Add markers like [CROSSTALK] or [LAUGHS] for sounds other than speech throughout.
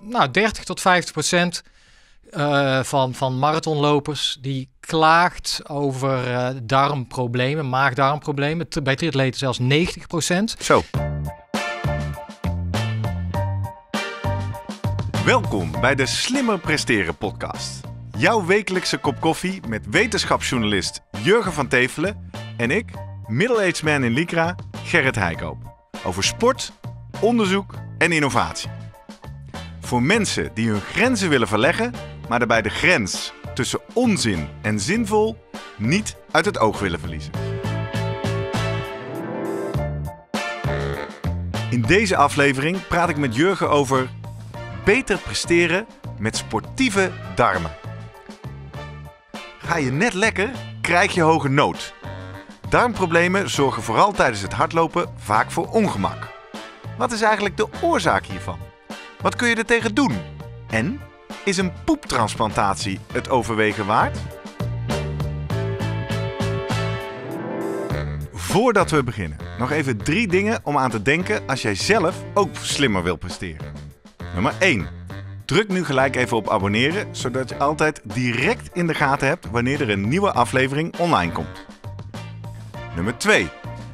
nou, 30 tot 50 procent eh, van, van marathonlopers die klaagt over eh, darmproblemen, maag-darmproblemen. Bij triatleten zelfs 90 procent. Zo. Welkom bij de Slimmer Presteren podcast. Jouw wekelijkse kop koffie met wetenschapsjournalist Jurgen van Tevelen en ik, middle-aged man in Lycra, Gerrit Heikoop. Over sport, onderzoek en innovatie voor mensen die hun grenzen willen verleggen, maar daarbij de grens tussen onzin en zinvol niet uit het oog willen verliezen. In deze aflevering praat ik met Jurgen over beter presteren met sportieve darmen. Ga je net lekker, krijg je hoge nood. Darmproblemen zorgen vooral tijdens het hardlopen vaak voor ongemak. Wat is eigenlijk de oorzaak hiervan? Wat kun je er tegen doen? En is een poeptransplantatie het overwegen waard? Voordat we beginnen, nog even drie dingen om aan te denken als jij zelf ook slimmer wil presteren. Nummer 1. Druk nu gelijk even op abonneren, zodat je altijd direct in de gaten hebt wanneer er een nieuwe aflevering online komt. Nummer 2.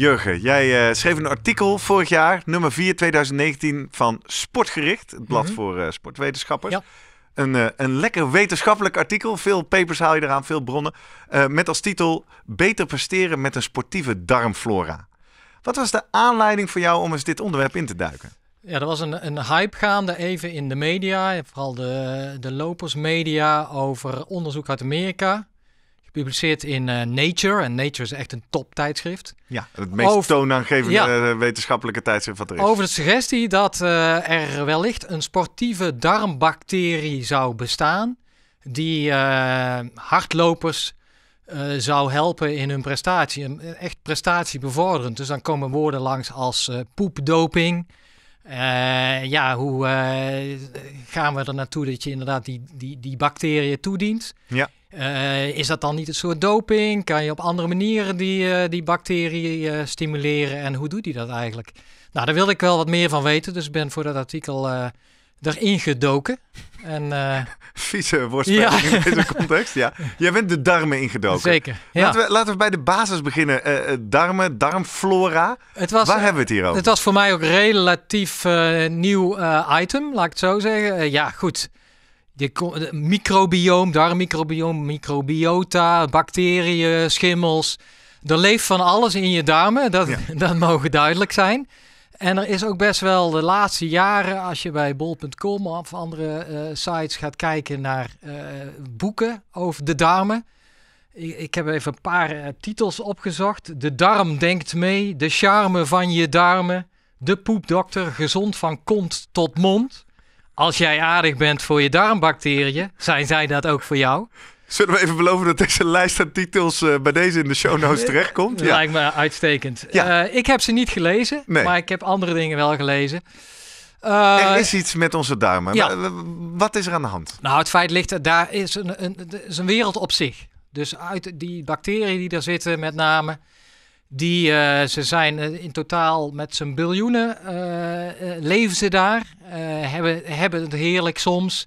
Jurgen, jij eh, schreef een artikel vorig jaar, nummer 4 2019 van Sportgericht, het blad mhm. voor eh, sportwetenschappers. Ja. Een, eh, een lekker wetenschappelijk artikel, veel papers haal je eraan, veel bronnen, met als titel Beter presteren met een sportieve darmflora. Wat was de aanleiding voor jou om eens dit onderwerp in te duiken? Ja, er was een, een hype gaande even in de media, vooral de, de lopersmedia, over onderzoek uit Amerika. Publiceert in eh, Nature. En Nature is echt een toptijdschrift. Ja, het meest toonaangevende eh, wetenschappelijke tijdschrift wat er is. Over de suggestie dat uh, er wellicht een sportieve darmbacterie zou bestaan. Die hardlopers zou helpen in hun prestatie. Echt prestatiebevorderend. Dus dan komen woorden langs als poepdoping uh, ja, hoe eh, gaan we er naartoe dat je inderdaad die, die, die bacteriën toedient? Ja. Eh, is dat dan niet een soort doping? Kan je op andere manieren die, die bacteriën stimuleren? En hoe doet hij dat eigenlijk? Nou, daar wilde ik wel wat meer van weten, dus ben voor dat artikel erin gedoken. En, uh... [LAUGHS] Vieze woordspeling ja. in deze context, ja. [LAUGHS] Jij bent de darmen ingedoken. Zeker, ja. laten, we, laten we bij de basis beginnen. Eh, eh, darmen, darmflora, het was, waar hebben we het hier over? Het was voor mij ook relatief nieuw item, laat ik het zo zeggen. ja, goed. Je, microbioom, darmmicrobioom, microbiota, bacteriën, schimmels. Er leeft van alles in je darmen, dat, [LAUGHS] dat mogen duidelijk zijn. En er is ook best wel de laatste jaren, als je bij bol.com of andere eh, sites gaat kijken naar eh, boeken over de darmen. Ik, ik heb even een paar eh, titels opgezocht. De darm denkt mee, de charme van je darmen, de poepdokter, gezond van kont tot mond. Als jij aardig bent voor je darmbacteriën, zijn zij dat ook voor jou. Zullen we even beloven dat deze lijst aan titels eh, bij deze in de show notes [LAUGHS] terechtkomt? ja. lijkt me uitstekend. Eh, ik heb ze niet gelezen, maar ik heb andere dingen wel gelezen. er eh, is iets met onze duimen. Wat is er aan de hand? Nou, het feit ligt, daar is een, een, is een wereld op zich. Dus uit die bacteriën die daar zitten met name... Die, ze zijn in totaal met z'n biljoenen leven ze daar. Uh, hebben, hebben het heerlijk soms.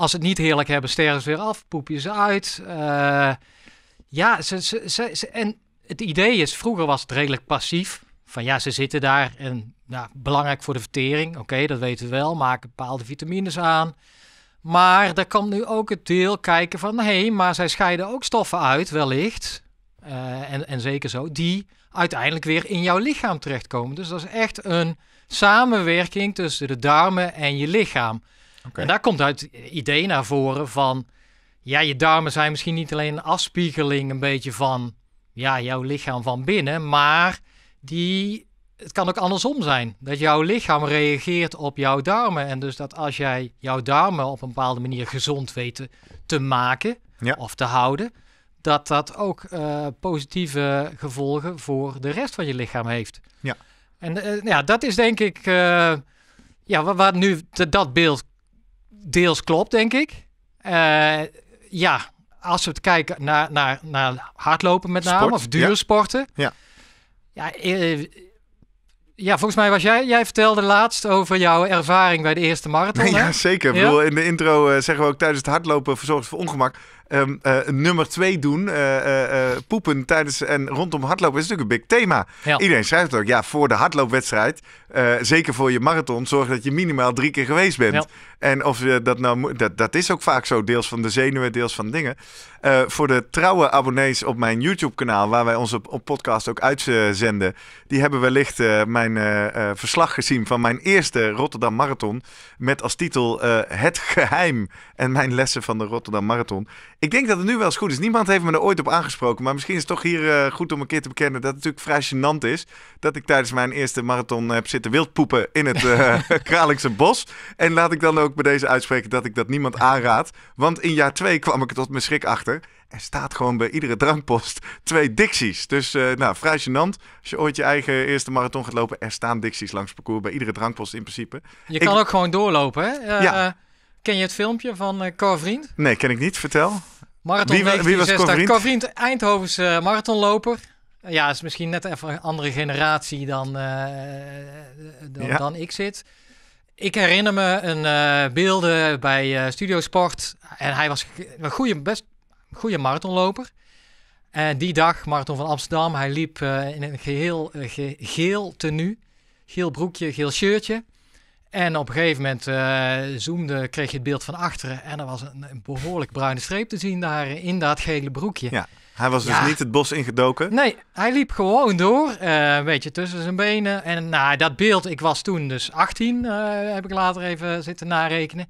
Als ze het niet heerlijk hebben, sterven ze weer af, poep je ze uit. Eh, ja, ze, ze, en het idee is, vroeger was het redelijk passief. Van ja, ze zitten daar en nou, belangrijk voor de vertering. Oké, dat weten we wel. Maken bepaalde vitamines aan. Maar daar komt nu ook het deel kijken van... hé, hey, maar zij scheiden ook stoffen uit, wellicht. Eh, en, en zeker zo, die uiteindelijk weer in jouw lichaam terechtkomen. Dus dat is echt een samenwerking tussen de darmen en je lichaam. En daar komt uit het idee naar voren van, ja, je darmen zijn misschien niet alleen een afspiegeling een beetje van, ja, jouw lichaam van binnen, maar die, het kan ook andersom zijn. Dat jouw lichaam reageert op jouw darmen. En dus dat als jij jouw darmen op een bepaalde manier gezond weet te, maken of te houden, dat dat ook eh, positieve gevolgen voor de rest van je lichaam heeft. Ja. En eh, ja, dat is denk ik uh, ja, waar, nu dat beeld deels klopt, denk ik. Eh, ja, als we het kijken naar, naar, naar hardlopen met name, of duursporten. Ja. Ja. Eh, ja, volgens mij was jij, jij vertelde laatst over jouw ervaring bij de eerste marathon. Ja, zeker. Ja? Ik bedoel, in de intro eh, zeggen we ook tijdens het hardlopen verzorgd voor ongemak. Ehm, nummer twee doen, poepen tijdens en rondom hardlopen is natuurlijk een big thema. Iedereen schrijft het ook. Ja, voor de hardloopwedstrijd, zeker voor je marathon, zorg dat je minimaal drie keer geweest bent. En of je dat nou dat, dat is ook vaak zo, deels van de zenuwen, deels van dingen. Eh, voor de trouwe abonnees op mijn YouTube-kanaal, waar wij onze op podcast ook uitzenden, die hebben wellicht eh, mijn eh, verslag gezien van mijn eerste Rotterdam Marathon. Met als titel Het Geheim en mijn lessen van de Rotterdam Marathon. Ik denk dat het nu wel eens goed is. Niemand heeft me er ooit op aangesproken, maar misschien is het toch hier goed om een keer te bekennen dat het natuurlijk vrij gênant is dat ik tijdens mijn eerste marathon heb zitten wildpoepen in het [LAUGHS] Kralingse Bos. En laat ik dan ook ook bij deze uitspreken dat ik dat niemand aanraad. Want in jaar 2 kwam ik er tot mijn schrik achter. Er staat gewoon bij iedere drankpost twee Dixies. Dus uh, nou, vrij gênant. Als je ooit je eigen eerste marathon gaat lopen, er staan Dixies langs het parcours. Bij iedere drankpost in principe. Je kan ook gewoon doorlopen, hè? Eh, ja. Eh, ken je het filmpje van uh, Cor Vriend? Nee, ken ik niet. Vertel. Marathon wie, wie, was Cor Vriend? Nou, Eindhovense marathonloper. Ja, is misschien net even een andere generatie dan, dan, dan, ik zit. Ik herinner me een uh, beelden bij uh, Studio Sport. En hij was een goede, best goede marathonloper. En die dag, Marathon van Amsterdam, hij liep eh, in een geheel geel tenue. Geel broekje, geel shirtje. En op een gegeven moment zoomde, kreeg je het beeld van achteren. En er was een, een, behoorlijk bruine streep te zien daar in dat gele broekje. Ja, hij was dus niet het bos ingedoken? Nee, hij liep gewoon door, uh, een beetje tussen zijn benen. En nou, dat beeld, ik was toen dus 18, eh, heb ik later even zitten narekenen.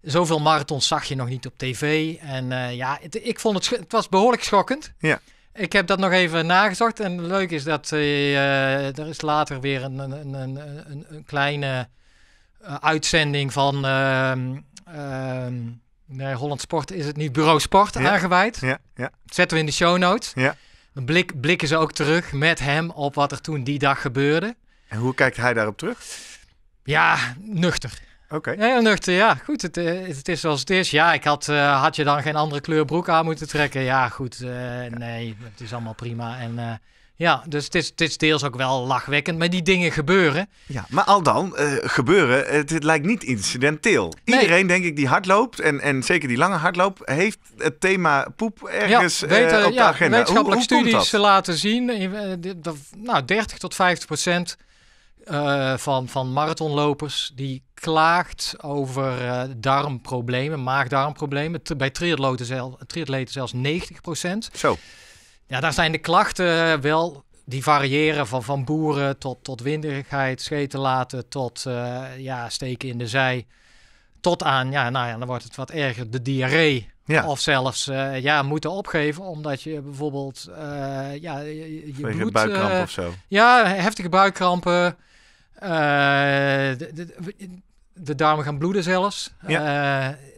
Zoveel marathons zag je nog niet op tv. En eh, ja, ik vond het, het was behoorlijk schokkend. Ja. Ik heb dat nog even nagezocht. En leuk is dat er is later weer een, een, een, een kleine uitzending van... Ehm, ehm, Nee, Holland Sport is het niet. Bureau Sport ja. aangeweid. Ja, ja. zetten we in de show notes. Ja. Dan blik, blikken ze ook terug met hem op wat er toen die dag gebeurde. En hoe kijkt hij daarop terug? Ja, nuchter. Oké. Heel nuchter, ja. Goed, het, eh, het, is zoals het is. Ja, ik had, eh, had je dan geen andere kleur broek aan moeten trekken? Ja, goed. Eh, nee, het is allemaal prima. En ja, dus het is, is deels ook wel lachwekkend, maar die dingen gebeuren. Ja, maar al dan, eh, gebeuren, het, lijkt niet incidenteel. Iedereen, denk ik, die hardloopt, en, en zeker die lange hardloop, heeft het thema poep ergens ja, eh, op de agenda. Wetenschappelijk hoe studies dat? laten zien, eh, nou, 30 tot 50 procent van, van marathonlopers die klaagt over darmproblemen, maag-darmproblemen. Bij triatleten zelfs 90 procent. Zo. Ja, daar zijn de klachten eh, wel die variëren van, van boeren tot, tot winderigheid, scheten laten, tot eh, ja, steken in de zij. Tot aan, ja, nou ja, dan wordt het wat erger, de diarree. Ja. Of zelfs eh, ja, moeten opgeven omdat je bijvoorbeeld ja, je, je bloed, of zo. Ja, heftige buikkrampen. De, de, de, darmen gaan bloeden zelfs. Ja.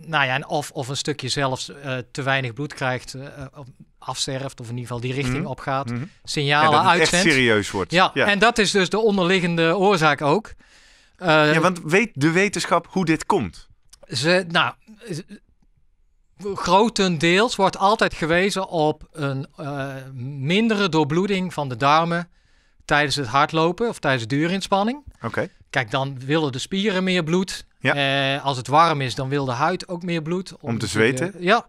nou ja, en of, of een stukje zelfs te weinig bloed krijgt afsterft, of in ieder geval die mhm. richting opgaat, mhm. signalen uitzenden. dat uitzendt. Echt serieus wordt. Ja, en dat is dus de onderliggende oorzaak ook. Eh, ja, want weet de wetenschap hoe dit komt? Ze, nou, eh, grotendeels wordt altijd gewezen op een eh, mindere doorbloeding van de darmen tijdens het hardlopen of tijdens duurinspanning. Oké. Kijk, dan willen de spieren meer bloed. Ja. als het warm is, dan wil de huid ook meer bloed. Om, om te zweten? ja.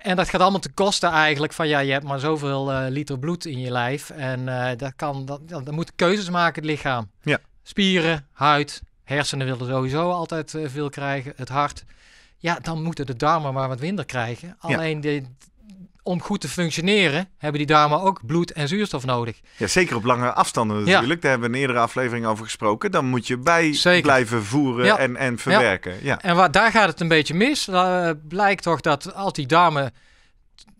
En dat gaat allemaal te kosten eigenlijk van ja, je hebt maar zoveel eh, liter bloed in je lijf. En eh, dat kan, dat, dat moet keuzes maken het lichaam. Ja. Spieren, huid, hersenen willen sowieso altijd eh, veel krijgen, het hart. Ja, dan moeten de darmen maar wat minder krijgen. Alleen de, om goed te functioneren, hebben die darmen ook bloed en zuurstof nodig. Ja, zeker op lange afstanden natuurlijk. Daar hebben we in eerdere aflevering over gesproken. Dan moet je bij zeker. blijven voeren en, en verwerken. Ja. En waar, daar gaat het een beetje mis. Eh, blijkt toch dat als die darmen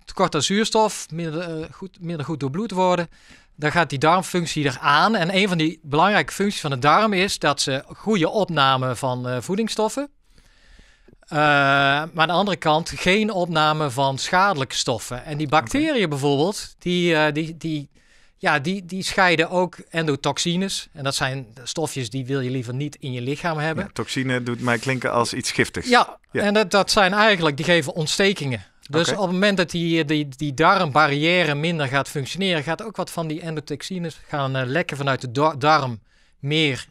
tekort aan zuurstof, minder, eh, goed, minder goed bloed worden, dan gaat die darmfunctie eraan. En een van die belangrijke functies van de darm is dat ze goede opname van uh, voedingsstoffen eh, maar aan de andere kant geen opname van schadelijke stoffen. En die bacteriën bijvoorbeeld, die, eh, die, die, ja, die, die scheiden ook endotoxines. En dat zijn stofjes die wil je liever niet in je lichaam hebben. toxine doet mij klinken als iets giftigs. Ja, en dat, dat zijn eigenlijk, die geven ontstekingen. Dus op het moment dat die, eh, die, die darmbarrière minder gaat functioneren, gaat ook wat van die endotoxines gaan lekken vanuit de darm meer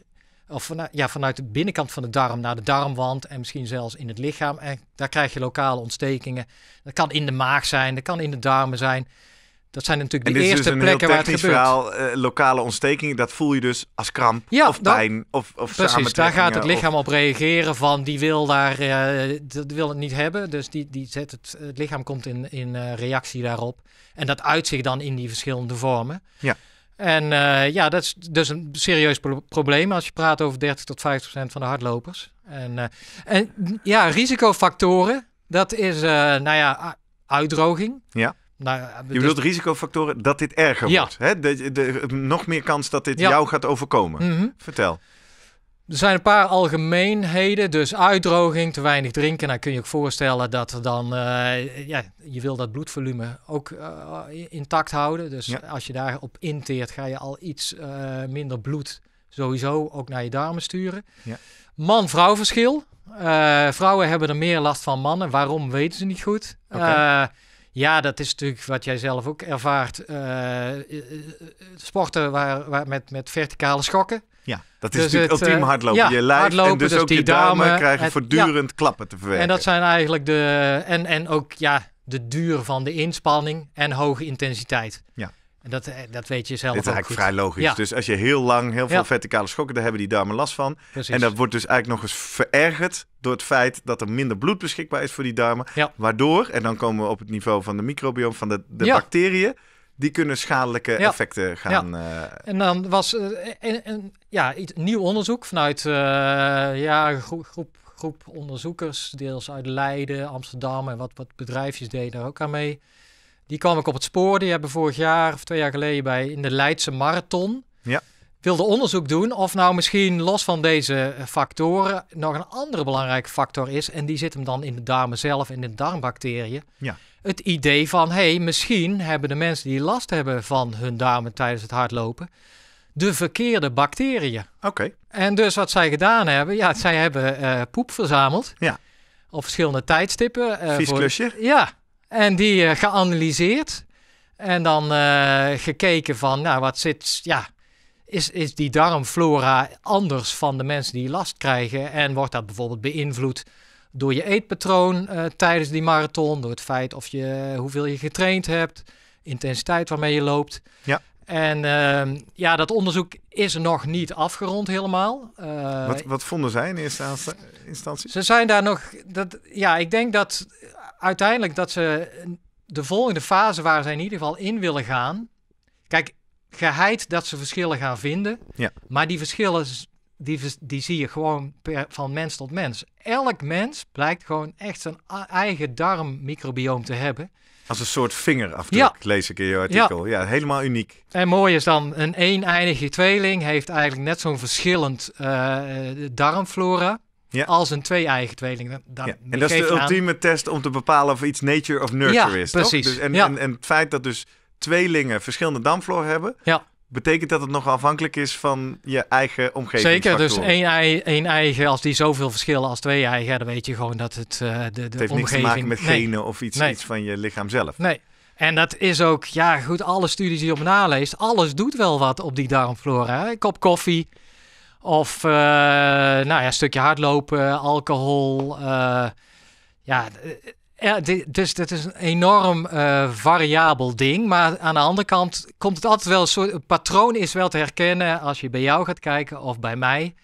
of vanuit, ja, vanuit de binnenkant van de darm naar de darmwand en misschien zelfs in het lichaam. En daar krijg je lokale ontstekingen. Dat kan in de maag zijn, dat kan in de darmen zijn. Dat zijn natuurlijk de eerste dus plekken waar het gebeurt. Verhaal, eh, lokale ontstekingen, dat voel je dus als kramp of pijn of, of Precies, daar gaat het lichaam op reageren van die wil, daar, eh, wil het niet hebben. Dus die, die zet het, het lichaam komt in, in eh, reactie daarop. En dat uit zich dan in die verschillende vormen. Ja. En eh, ja, dat is dus een serieus probleem als je praat over 30 tot 50 procent van de hardlopers. En, eh, en ja, risicofactoren, dat is, eh, nou ja, uitdroging. Ja. Nou, je dus bedoelt risicofactoren dat dit erger wordt. Hè? De, de, nog meer kans dat dit jou gaat overkomen. Mhm. Vertel. Er zijn een paar algemeenheden, dus uitdroging, te weinig drinken. Dan nou, kun je ook voorstellen dat dan, eh, ja, je wil dat bloedvolume ook eh, intact houden. Dus als je daarop inteert, ga je al iets eh, minder bloed sowieso ook naar je darmen sturen. Ja. Man-vrouw verschil. vrouwen hebben er meer last van mannen. Waarom weten ze niet goed? Ja, dat is natuurlijk wat jij zelf ook ervaart. sporten waar, waar met, met verticale schokken. Ja, dat is dus natuurlijk het, ultiem eh, hardlopen. je lijf en dus, dus, ook die darmen, krijgen voortdurend klappen te verwerken. En dat zijn eigenlijk de... En, en ook ja, de duur van de inspanning en hoge intensiteit. Ja. En dat, eh, dat weet je zelf Dit is eigenlijk vrij logisch. Dus als je heel lang heel veel verticale schokken, daar hebben die darmen last van. En dat wordt dus eigenlijk nog eens verergerd door het feit dat er minder bloed beschikbaar is voor die darmen. Ja. Waardoor, en dan komen we op het niveau van de microbiome van de, de bacteriën, die kunnen schadelijke effecten gaan. Ja. Eh, en dan was er eh, een ja, nieuw onderzoek vanuit uh, ja, groep, groep, onderzoekers, deels uit Leiden, Amsterdam en wat, wat bedrijfjes deden daar ook aan mee. Die kwam ik op het spoor. Die hebben vorig jaar of twee jaar geleden bij in de Leidse Marathon. Ja. Wilde onderzoek doen of nou misschien los van deze factoren nog een andere belangrijke factor is. En die zit hem dan in de darmen zelf en in de darmbacteriën. Ja het idee van, hé, hey, misschien hebben de mensen die last hebben van hun darmen tijdens het hardlopen, de verkeerde bacteriën. Oké. En dus wat zij gedaan hebben, ja, zij hebben eh, poep verzameld. Ja. Op verschillende tijdstippen. Uh, eh, Vies klusje. ja. En die eh, geanalyseerd. En dan gekeken van, nou, wat zit, ja, is, is die darmflora anders van de mensen die last krijgen? En wordt dat bijvoorbeeld beïnvloed door je eetpatroon eh, tijdens die marathon, door het feit of je, hoeveel je getraind hebt, intensiteit waarmee je loopt. Ja. En ehm, ja, dat onderzoek is nog niet afgerond helemaal. Eh, wat, wat, vonden zij in eerste instantie? Ze zijn daar nog. Dat, ja, ik denk dat uiteindelijk dat ze de volgende fase waar ze in ieder geval in willen gaan. Kijk, geheid dat ze verschillen gaan vinden. Ja. Maar die verschillen die, die zie je gewoon per, van mens tot mens elk mens blijkt gewoon echt zijn eigen darmmicrobioom te hebben. Als een soort vingerafdruk lees ik in je artikel. Ja. helemaal uniek. En mooi is dan, een eeneindige tweeling heeft eigenlijk net zo'n verschillend eh, darmflora. Ja. Als een twee-eigen tweeling. Dan ja. En dat is de ultieme test om te bepalen of iets nature of nurture ja, is. Precies. Dus en, en, en, het feit dat dus tweelingen verschillende darmflora hebben, Ja betekent dat het nog afhankelijk is van je eigen omgeving. Zeker, dus één, ei, één eigen, als die zoveel verschillen als twee eigen, dan weet je gewoon dat het eh, de, de het heeft omgeving... niks te maken met genen of iets, iets van je lichaam zelf. Nee. En dat is ook, ja goed, alle studies die je op naleest, alles doet wel wat op die darmflora. kop koffie of eh, nou ja, een stukje hardlopen, alcohol. Eh, ja, ja, dus dat is een enorm eh, variabel ding. Maar aan de andere kant komt het altijd wel een soort. patroon is wel te herkennen als je bij jou gaat kijken of bij mij.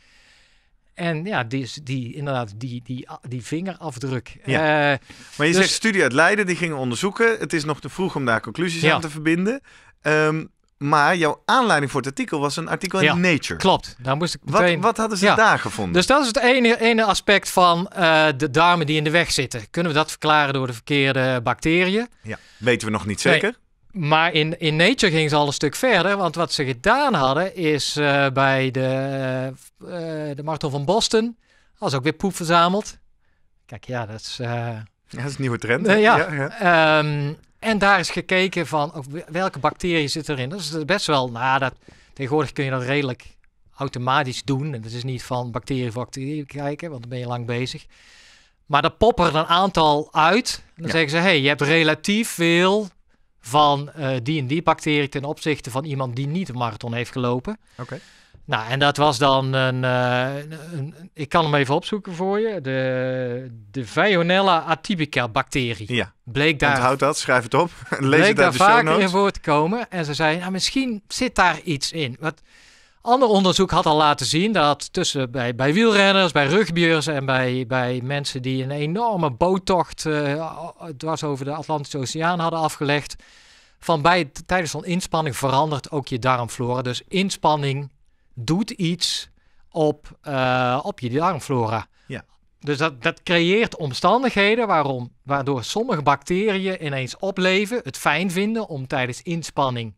En ja, die, die, inderdaad, die, die, die vingerafdruk. Ja. Eh, maar je dus... zegt studie uit Leiden, die gingen onderzoeken. Het is nog te vroeg om daar conclusies aan te verbinden. Ehm, maar jouw aanleiding voor het artikel was een artikel in Nature. Klopt. Daar moest ik meteen... wat, wat hadden ze daar gevonden? Dus dat is het ene, ene aspect van eh, de darmen die in de weg zitten. Kunnen we dat verklaren door de verkeerde bacteriën? Ja, weten we nog niet zeker. Maar in, in Nature ging ze al een stuk verder. Want wat ze gedaan hadden is eh, bij de, eh, de Martel van Boston. als ook weer poep verzameld. Kijk, ja, dat is. dat is een nieuwe trend. ja. ja, ehm, en daar is gekeken van welke bacteriën zit erin. Dat is best wel, nou, dat, tegenwoordig kun je dat redelijk automatisch doen. En dat is niet van bacteriën voor bacterie kijken, want dan ben je lang bezig. Maar dan poppen er een aantal uit. En dan zeggen ze, hey, je hebt relatief veel van eh, die en die bacteriën ten opzichte van iemand die niet een marathon heeft gelopen. Oké. Nou, en dat was dan eh, een, een, Ik kan hem even opzoeken voor je. De, de Vionella atypica bacterie. Ja. Bleek daar. Houd dat, schrijf het op. [LAUGHS] Lees het daar de vaker in voor te komen. En ze zei: nou, misschien zit daar iets in. Wat ander onderzoek had al laten zien dat tussen bij, bij wielrenners, bij rugbeurs en bij, bij mensen die een enorme boottocht uh, eh, dwars over de Atlantische Oceaan hadden afgelegd. Van bij, tijdens zo'n inspanning verandert ook je darmflora. Dus inspanning doet iets op, eh, op je darmflora. Ja. Dus dat, dat creëert omstandigheden waarom, waardoor sommige bacteriën ineens opleven, het fijn vinden om tijdens inspanning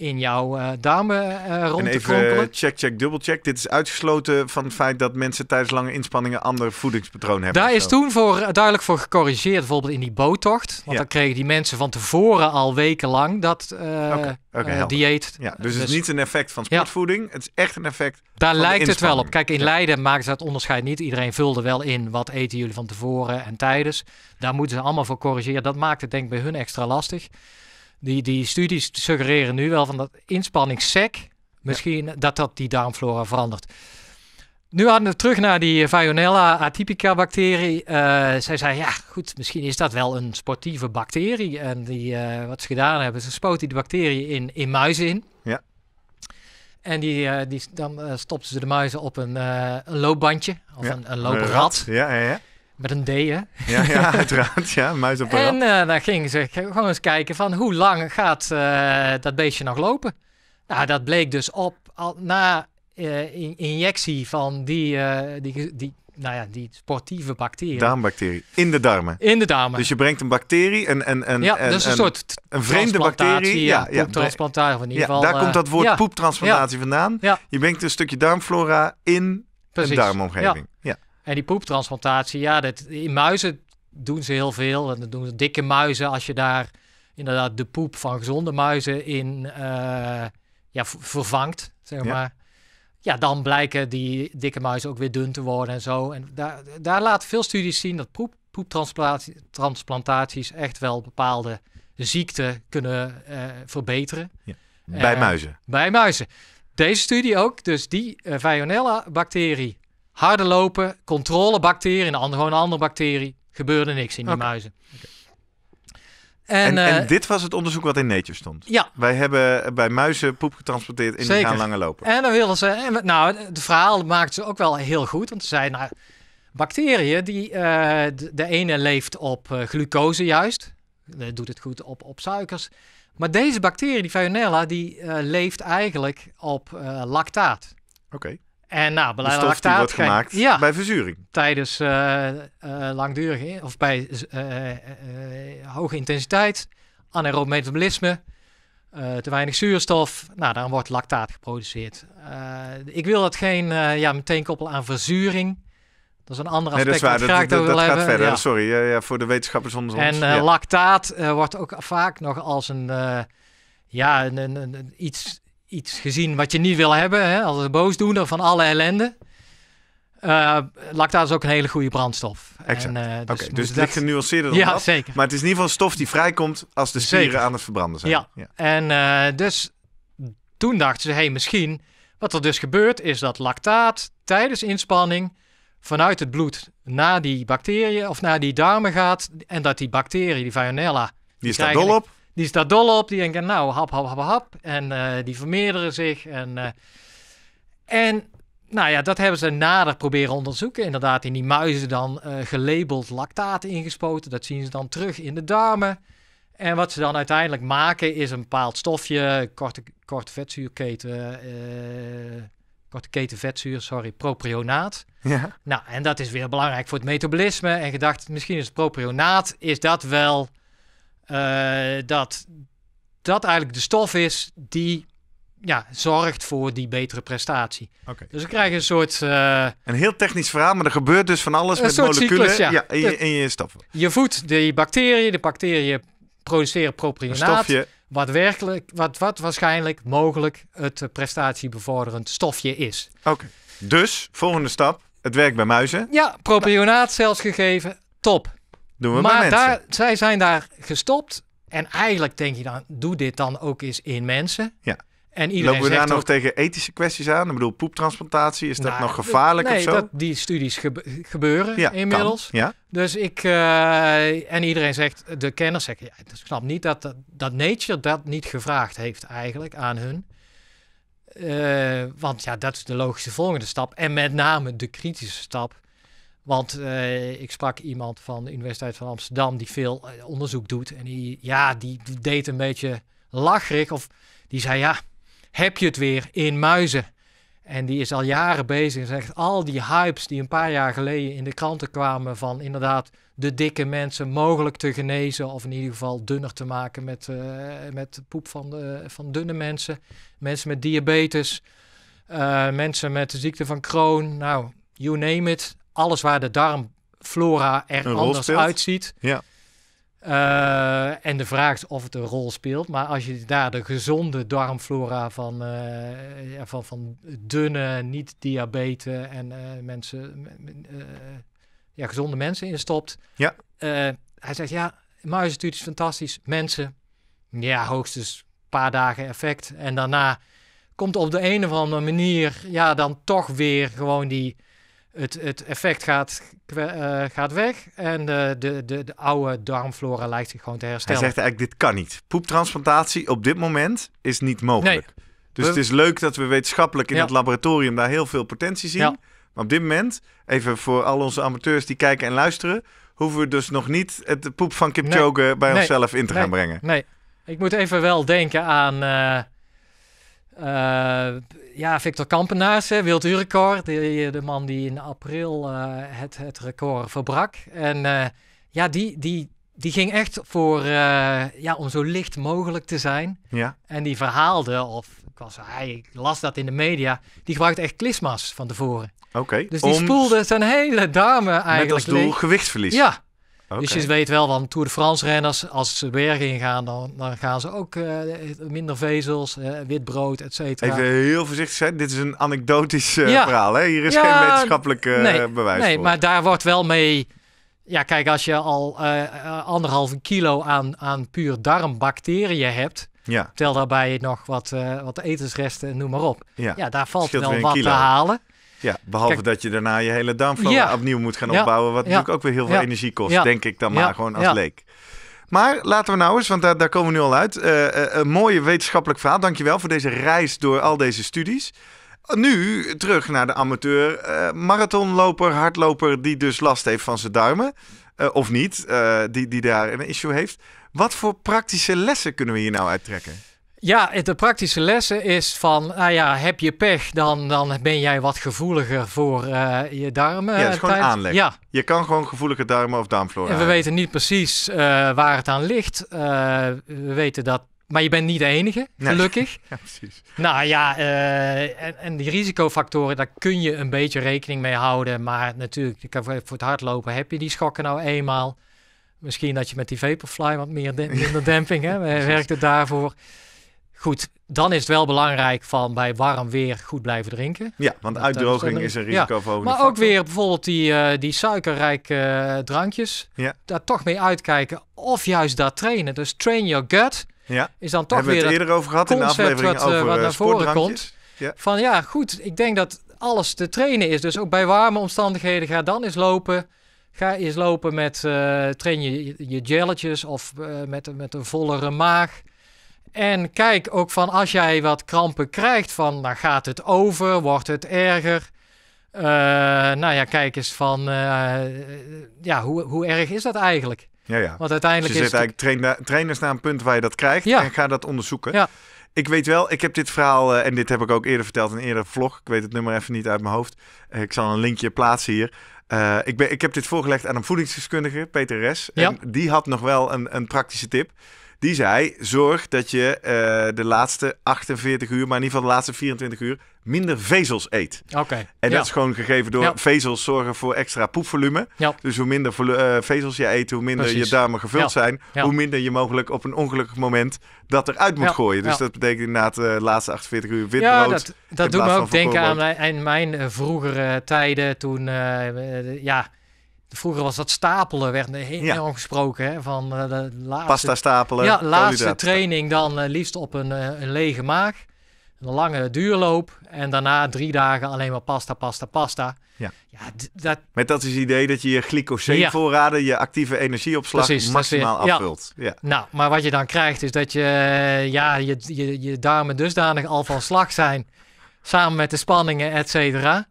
in jouw uh, dame uh, eh, rond even, te kronkelen. check, check, dubbelcheck. Dit is uitgesloten van het feit dat mensen tijdens lange inspanningen ander voedingspatroon hebben. Daar is toen voor, eh, duidelijk voor gecorrigeerd, bijvoorbeeld in die boottocht. Want dan kregen die mensen van tevoren al wekenlang dat dieet. Ja, dus, het is dus- niet een effect van sportvoeding. Het is echt een effect Daar lijkt het wel op. Kijk, in Leiden Leiden ze dat onderscheid niet. Iedereen vulde wel in wat eten jullie van tevoren en tijdens. Daar moeten ze allemaal voor corrigeren. Dat maakt het denk ik bij hun extra lastig die, die studies suggereren nu wel van dat inspanningssec misschien dat dat die darmflora verandert. Nu hadden we terug naar die Vionella atypica bacterie. Eh, zij zei, ja goed, misschien is dat wel een sportieve bacterie. En die, eh, wat ze gedaan hebben, ze spoten die bacterie in, in muizen in. Ja. En die, eh, die, dan stopten ze de muizen op een, een loopbandje, of een, een looprad. Ja, ja, ja. Met een D, hè? Ja, ja [LAUGHS] uiteraard. Ja, muisapparaat. En uh, eh, daar gingen ze gewoon eens kijken van hoe lang gaat eh, dat beestje nog lopen. Nou, dat bleek dus op al, na eh, injectie van die, die, die, nou ja, die sportieve bacterie. Darmbacterie. In de darmen. In de darmen. Dus je brengt een bacterie en... en, en ja, dus een, soort Een vreemde bacterie. Ja, ja poeptransplantatie van in ieder ja, Daar komt dat woord poeptransplantatie vandaan. Je brengt een stukje darmflora in Precies. een darmomgeving. ja. En die poeptransplantatie, ja, dat, in muizen doen ze heel veel. En dat doen ze dikke muizen als je daar inderdaad de poep van gezonde muizen in eh, ja, vervangt, zeg maar. Ja. dan blijken die dikke muizen ook weer dun te worden en zo. En daar, daar laten veel studies zien dat poep, poeptransplantaties echt wel bepaalde ziekten kunnen eh, verbeteren. Ja. Eh, bij muizen? Bij muizen. Deze studie ook, dus die Vionella-bacterie Harde lopen, controle bacterie, gewoon een andere bacterie. Gebeurde niks in die muizen. En, en, eh, dit was het onderzoek wat in Nature stond. Ja. Wij hebben bij muizen poep getransporteerd in die gaan langer lopen. En dan wilden ze, nou, de verhaal maakt ze ook wel heel goed. Want ze zeiden, nou, bacteriën, die, eh, de, ene leeft op eh, glucose juist. Dat doet het goed op, op suikers. Maar deze bacterie, die Veionella, die leeft eigenlijk op lactaat. Oké. En nou, beleid lactaat wordt gemaakt ja, bij verzuring. Tijdens uh, eh, eh, langdurige of bij eh, hoge intensiteit, anaerob metabolisme, te weinig zuurstof. Nou, dan wordt lactaat geproduceerd. ik wil dat geen ja, meteen koppelen aan verzuring. Dat is een ander aspect nee, dat, waar, dat, dat gaat verder. Sorry, ja, voor de wetenschappers onder ons. En lactaat wordt ook vaak nog als een, ja, een, een, iets iets gezien wat je niet wil hebben, hè, als een boosdoener van alle ellende. Uh, is ook een hele goede brandstof. Exact. En, eh, dus, okay, dus het dat... dan ja, Zeker. Maar het is in ieder geval stof die vrijkomt als de spieren aan het verbranden zijn. Ja, ja. en eh, dus toen dachten ze, hey, misschien... Wat er dus gebeurt, is dat lactaat tijdens inspanning vanuit het bloed naar die bacteriën of naar die darmen gaat. En dat die bacteriën, die Veionella... Die, die is dol op die is daar dol op. Die denken, nou, hap, hap, hap, hap. En eh, die vermeerderen zich. En, eh, en nou ja, dat hebben ze nader proberen onderzoeken. Inderdaad, in die muizen dan eh, gelabeld lactaat ingespoten. Dat zien ze dan terug in de darmen. En wat ze dan uiteindelijk maken is een bepaald stofje, korte, korte vetzuurketen, uh, korte keten vetzuur, sorry, propionaat. Ja. Nou, en dat is weer belangrijk voor het metabolisme. En gedacht, misschien is het propionaat, is dat wel eh, dat dat eigenlijk de stof is die ja, zorgt voor die betere prestatie. Dus we krijgen een soort... Eh, een heel technisch verhaal, maar er gebeurt dus van alles met moleculen in, je, in je stappen. Je voedt die bacteriën, de bacteriën produceren propionaat. Wat, werkelijk, wat, wat waarschijnlijk mogelijk het prestatiebevorderend stofje is. Oké, dus volgende stap, het werkt bij muizen. Ja, propionaat zelfs gegeven, top maar daar, zij zijn daar gestopt. En eigenlijk denk je dan, doe dit dan ook eens in mensen. Ja. En iedereen Lopen we daar nog tegen ethische kwesties aan? Ik bedoel, poeptransplantatie, is dat nou, nog gevaarlijk of zo? Nee, die studies gebeuren inmiddels. Ja. Dus ik, eh, en iedereen zegt, de kenners zeggen, ja, ik snap niet dat, dat, Nature dat niet gevraagd heeft eigenlijk aan hun. Eh, want ja, dat is de logische volgende stap. En met name de kritische stap want eh, ik sprak iemand van de Universiteit van Amsterdam die veel eh, onderzoek doet. En die, ja, die, deed een beetje lacherig. Of die zei, ja, heb je het weer in muizen? En die is al jaren bezig. En zegt al die hypes die een paar jaar geleden in de kranten kwamen. van inderdaad de dikke mensen mogelijk te genezen. of in ieder geval dunner te maken met, uh, met poep van, van dunne mensen. Mensen met diabetes. mensen met de ziekte van Crohn. Nou, you name it alles waar de darmflora er anders uitziet. Ja. Eh, en de vraag is of het een rol speelt. Maar als je daar de gezonde darmflora van, eh, ja, van, van dunne, niet-diabeten en eh, mensen, ja, gezonde mensen instopt. Ja. hij zegt, ja, muizentuut is fantastisch. Mensen, ja, hoogstens een paar dagen effect. En daarna komt op de een of andere manier, ja, dan toch weer gewoon die het, het effect gaat, eh, gaat weg en de, eh, de, de, de oude darmflora lijkt zich gewoon te herstellen. Hij zegt eigenlijk, dit kan niet. Poeptransplantatie op dit moment is niet mogelijk. Dus het is leuk dat we wetenschappelijk in het laboratorium daar heel veel potentie zien. Maar op dit moment, even voor al onze amateurs die kijken en luisteren, hoeven we dus nog niet het poep van Kipchoge nee. bij onszelf in te gaan brengen. Nee, ik moet even wel denken aan... Eh, eh, ja, Victor Kampenaars, hè, Record. De, de man die in april eh, het, het record verbrak. En eh, ja, die, die, die ging echt voor, ja, om zo licht mogelijk te zijn. Ja. En die verhaalde, of ik, was, hij las dat in de media, die gebruikte echt klisma's van tevoren. Oké. dus die spoelde zijn hele dame eigenlijk. Met als doel gewichtsverlies. Ja, dus je weet wel, want Tour de France renners, als ze bergen ingaan, dan, dan gaan ze ook eh, minder vezels, uh, wit brood, et cetera. Even heel voorzichtig zijn, dit is een anekdotisch eh, verhaal. Hè? Hier is geen wetenschappelijk bewijs bewijs nee, maar daar wordt wel mee... Ja, kijk, als je al anderhalve kilo aan, aan puur darmbacteriën hebt... Ja. Tel daarbij nog wat, wat etensresten en noem maar op. Ja, daar valt wel wat te halen. Ja, behalve dat je daarna je hele darmflora opnieuw moet gaan opbouwen. Wat natuurlijk ook weer heel veel energie kost, denk ik dan maar gewoon als leek. Maar laten we nou eens, want daar, komen we nu al uit. Eh, eh, een mooie wetenschappelijk verhaal. Dankjewel voor deze reis door al deze studies. Nu terug naar de amateur eh, marathonloper, hardloper die dus last heeft van zijn duimen. of niet, die, die daar een issue heeft. Wat voor praktische lessen kunnen we hier nou uittrekken? Ja, de praktische lessen is van, nou ja, heb je pech, dan, dan ben jij wat gevoeliger voor eh, je darmen. Ja, het is gewoon eh, aanleg. Ja. Je kan gewoon gevoelige darmen of darmflora En we weten niet precies eh, waar het aan ligt. we weten dat, maar je bent niet de enige, gelukkig. [LAUGHS] Ja, precies. Nou ja, en, en, die risicofactoren, daar kun je een beetje rekening mee houden. Maar natuurlijk, voor het hardlopen heb je die schokken nou eenmaal. Misschien dat je met die Vaporfly wat meer minder [LAUGHS] demping, hè, werkt het daarvoor. Goed, dan is het wel belangrijk van bij warm weer goed blijven drinken. Ja, want eh, uitdroging is een risico ja. voor. Maar ook weer bijvoorbeeld die, eh, die suikerrijke eh, drankjes. Ja. Daar toch mee uitkijken. Of juist daar trainen. Dus train your gut. Ja. Is dan toch Hebben weer we het eerder over gehad in de aflevering wat, over wat naar voren komt. Van ja, goed, ik denk dat alles te trainen is. Dus ook bij warme omstandigheden ga dan eens lopen. Ga eens lopen met, train je, je gelletjes of met, met een vollere maag. En kijk ook van als jij wat krampen krijgt, van dan gaat het over, wordt het erger. Eh, nou ja, kijk eens van, eh, eh, ja, hoe, hoe erg is dat eigenlijk? Ja, ja. Want dus uiteindelijk je is zit eigenlijk trainers naar een punt waar je dat krijgt ja. en ga dat onderzoeken. Ja. Ik weet wel, ik heb dit verhaal, en dit heb ik ook eerder verteld in een eerder vlog. Ik weet het nummer even niet uit mijn hoofd. ik zal een linkje plaatsen hier. ik, ben, ik heb dit voorgelegd aan een voedingsdeskundige, Peter Res. En die had nog wel een, een praktische tip. Die zei: zorg dat je eh, de laatste 48 uur, maar in ieder geval de laatste 24 uur, minder vezels eet. Oké. En dat is gewoon gegeven door vezels zorgen voor extra poepvolume. Ja. Dus hoe minder eh, vezels je eet, hoe minder je darmen gevuld zijn, hoe minder je mogelijk op een ongelukkig moment dat eruit moet gooien. Dus dat betekent inderdaad eh, de laatste 48 uur witbrood. Ja, dat, dat doet me ook denken aan mijn, aan mijn vroegere tijden toen, ja Vroeger was dat stapelen, werd heel ja. gesproken. Hè, van eh, de laatste, Pasta stapelen. Ja, laatste training dan eh, liefst op eh, een, lege maag een lange duurloop en daarna drie dagen alleen maar pasta, pasta, pasta. Ja. ja dat... Met dat is het idee dat je je glycoseenvoorraden, ja. je actieve energieopslag maximaal afvult. ja. Nou, maar wat je dan krijgt is dat je, ja, je, je, je darmen dusdanig al van slag zijn, samen met de spanningen, et cetera,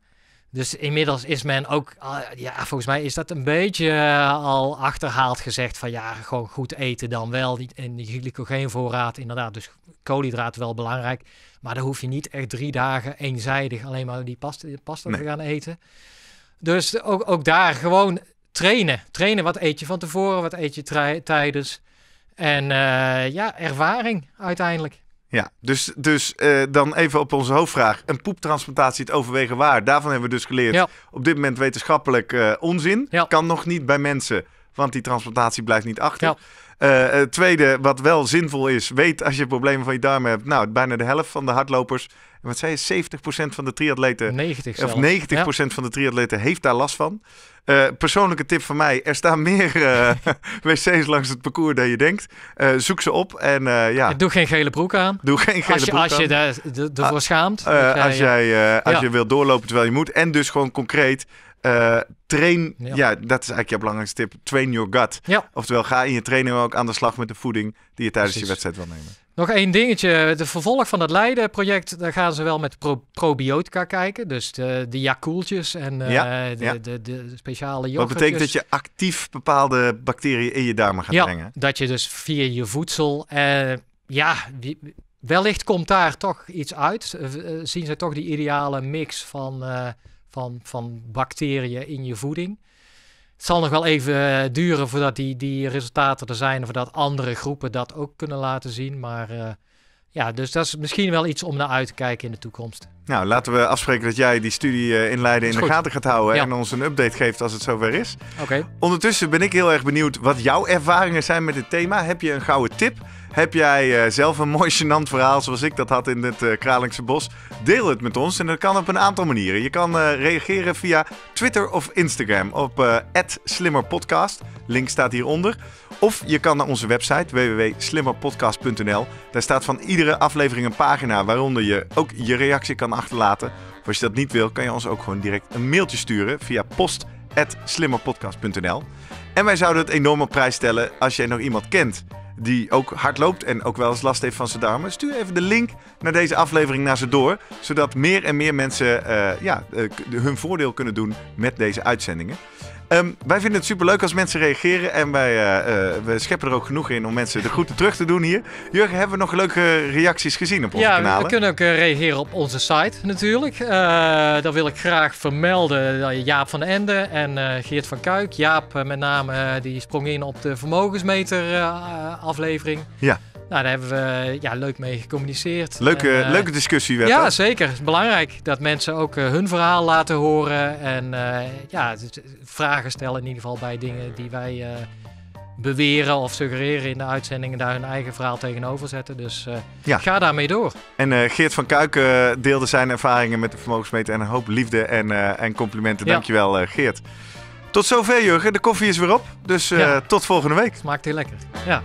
dus inmiddels is men ook, ja, volgens mij is dat een beetje eh, al achterhaald gezegd van ja, gewoon goed eten dan wel. En die glycogeenvoorraad, inderdaad, dus koolhydraten wel belangrijk. Maar dan hoef je niet echt drie dagen eenzijdig alleen maar die pasta, pasta te gaan eten. Dus ook, ook daar gewoon trainen. Trainen, wat eet je van tevoren, wat eet je tijdens. En eh, ja, ervaring uiteindelijk. Ja, dus, dus eh, dan even op onze hoofdvraag. Een poeptransplantatie het overwegen waar. Daarvan hebben we dus geleerd. Op dit moment wetenschappelijk eh, onzin. Kan nog niet bij mensen, want die transplantatie blijft niet achter. Ja. Eh, tweede, wat wel zinvol is. Weet als je problemen van je darmen hebt. Nou, bijna de helft van de hardlopers. En wat zei je? 70% van de triatleten. Of 90% van de triatleten heeft daar last van. Eh, persoonlijke tip van mij: er staan meer eh, [LAUGHS] wc's langs het parcours dan je denkt. Eh, zoek ze op en ja. Doe geen gele broek aan. Doe geen gele als je, als je daar, ervoor ah, schaamt. als jij, als je wilt doorlopen terwijl je moet. En dus gewoon concreet. train, ja. dat is eigenlijk jouw belangrijkste tip. Train your gut. Ja. Oftewel, ga in je training ook aan de slag met de voeding die je tijdens je wedstrijd wil nemen. Nog één dingetje. de vervolg van het Leiden-project, daar gaan ze wel met probiotica kijken. Dus de, de en eh, de, De, de, speciale yoghurtjes. Dat betekent dat je actief bepaalde bacteriën in je darmen gaat ja, brengen. dat je dus via je voedsel... Eh, ja, wellicht komt daar toch iets uit. Eh, zien ze toch die ideale mix van, van, van bacteriën in je voeding het zal nog wel even eh, duren voordat die, die resultaten er zijn. Voordat andere groepen dat ook kunnen laten zien. Maar eh, ja, dus dat is misschien wel iets om naar uit te kijken in de toekomst. Nou, laten we afspreken dat jij die studie eh, inleiden in de gaten gaat houden. En ons een update geeft als het zover is. Oké. Ondertussen ben ik heel erg benieuwd wat jouw ervaringen zijn met het thema. Heb je een gouden tip? Heb jij eh, zelf een mooi [LAUGHS] gênant verhaal zoals ik dat had in het eh, Kralingse Bos? Deel het met ons en dat kan op een aantal manieren. Je kan eh, reageren via Twitter of Instagram op @slimmerpodcast. Link staat hieronder. Of je kan naar onze website www.slimmerpodcast.nl. Daar staat van iedere aflevering een pagina waaronder je ook je reactie kan achterlaten. als je dat niet wil, kan je ons ook gewoon direct een mailtje sturen via post@slimmerpodcast.nl. En wij zouden het enorm op prijs stellen als jij nog iemand kent die ook hard loopt en ook wel eens last heeft van zijn darmen, stuur even de link naar deze aflevering naar ze door. Zodat meer en meer mensen eh, ja, eh, hun voordeel kunnen doen met deze uitzendingen. Ehm, wij vinden het superleuk als mensen reageren. En wij uh, we scheppen er ook genoeg in om mensen de groeten terug te doen hier. Jurgen, hebben we nog leuke reacties gezien op onze ja, kanalen? Ja, we kunnen ook eh, reageren op onze site natuurlijk. dan wil ik graag vermelden Jaap van Ende en Geert van Kuik. Jaap met name, die sprong in op de vermogensmeter aflevering. Ja. Nou, daar hebben we ja, leuk mee gecommuniceerd. Leuke, eh, leuke discussie werd Ja, zeker. Het is belangrijk dat mensen ook eh, hun verhaal laten horen. En eh, ja, vragen stellen in ieder geval bij dingen die wij beweren of suggereren in de uitzendingen daar hun eigen verhaal tegenover zetten. Dus uh, ga daarmee door. En Geert van Kuiken deelde zijn ervaringen met de vermogensmeter en een hoop liefde en, uh, en complimenten. Ja. Dankjewel Geert. Tot zover Jurgen, de koffie is weer op. Dus tot volgende week. Smaakt heel lekker. Ja.